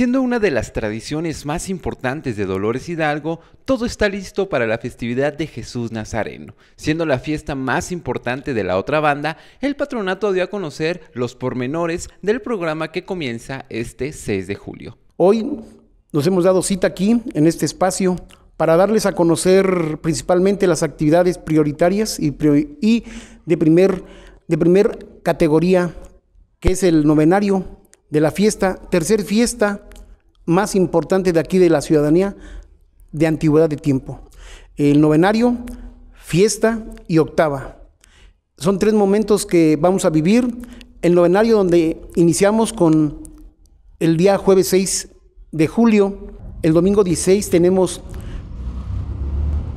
Siendo una de las tradiciones más importantes de Dolores Hidalgo, todo está listo para la festividad de Jesús Nazareno. Siendo la fiesta más importante de la otra banda, el patronato dio a conocer los pormenores del programa que comienza este 6 de julio. Hoy nos hemos dado cita aquí, en este espacio, para darles a conocer principalmente las actividades prioritarias y, de, primer, de primer categoría, que es el novenario de la fiesta, tercer fiesta más importante de aquí de la ciudadanía de antigüedad de tiempo. El novenario, fiesta y octava. Son tres momentos que vamos a vivir. El novenario donde iniciamos con el día jueves 6 de julio. El domingo 16 tenemos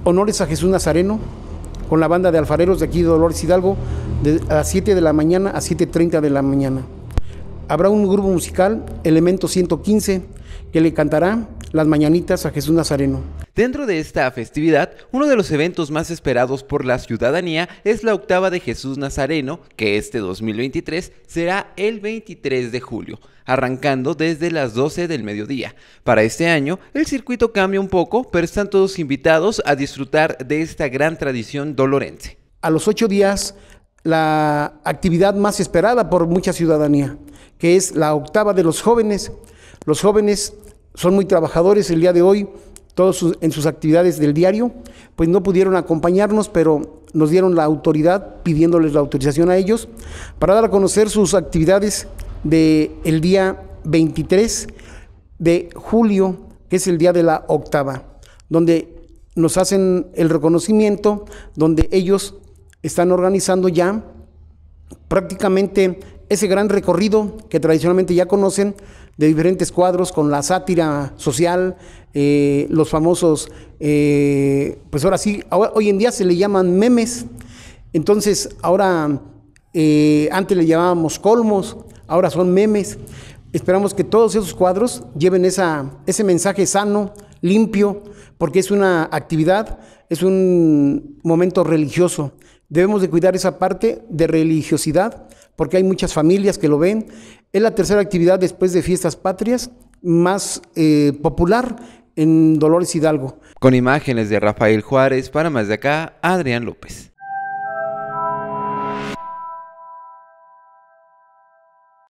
honores a Jesús Nazareno con la banda de alfareros de aquí de Dolores Hidalgo de, a 7 de la mañana a 7.30 de la mañana. Habrá un grupo musical, Elemento 115, que le cantará las mañanitas a Jesús Nazareno. Dentro de esta festividad, uno de los eventos más esperados por la ciudadanía es la octava de Jesús Nazareno, que este 2023 será el 23 de julio, arrancando desde las 12 del mediodía. Para este año, el circuito cambia un poco, pero están todos invitados a disfrutar de esta gran tradición dolorense. A los ocho días, la actividad más esperada por mucha ciudadanía, que es la octava de los jóvenes. Los jóvenes son muy trabajadores el día de hoy, todos en sus actividades del diario, pues no pudieron acompañarnos, pero nos dieron la autoridad, pidiéndoles la autorización a ellos, para dar a conocer sus actividades del el día 23 de julio, que es el día de la octava, donde nos hacen el reconocimiento, donde ellos están organizando ya prácticamente ese gran recorrido que tradicionalmente ya conocen de diferentes cuadros con la sátira social, eh, los famosos, eh, pues ahora sí, hoy en día se le llaman memes, entonces ahora eh, antes le llamábamos colmos, ahora son memes. Esperamos que todos esos cuadros lleven esa, ese mensaje sano, limpio, porque es una actividad, es un momento religioso, Debemos de cuidar esa parte de religiosidad, porque hay muchas familias que lo ven. Es la tercera actividad después de fiestas patrias más eh, popular en Dolores Hidalgo. Con imágenes de Rafael Juárez, para más de acá, Adrián López.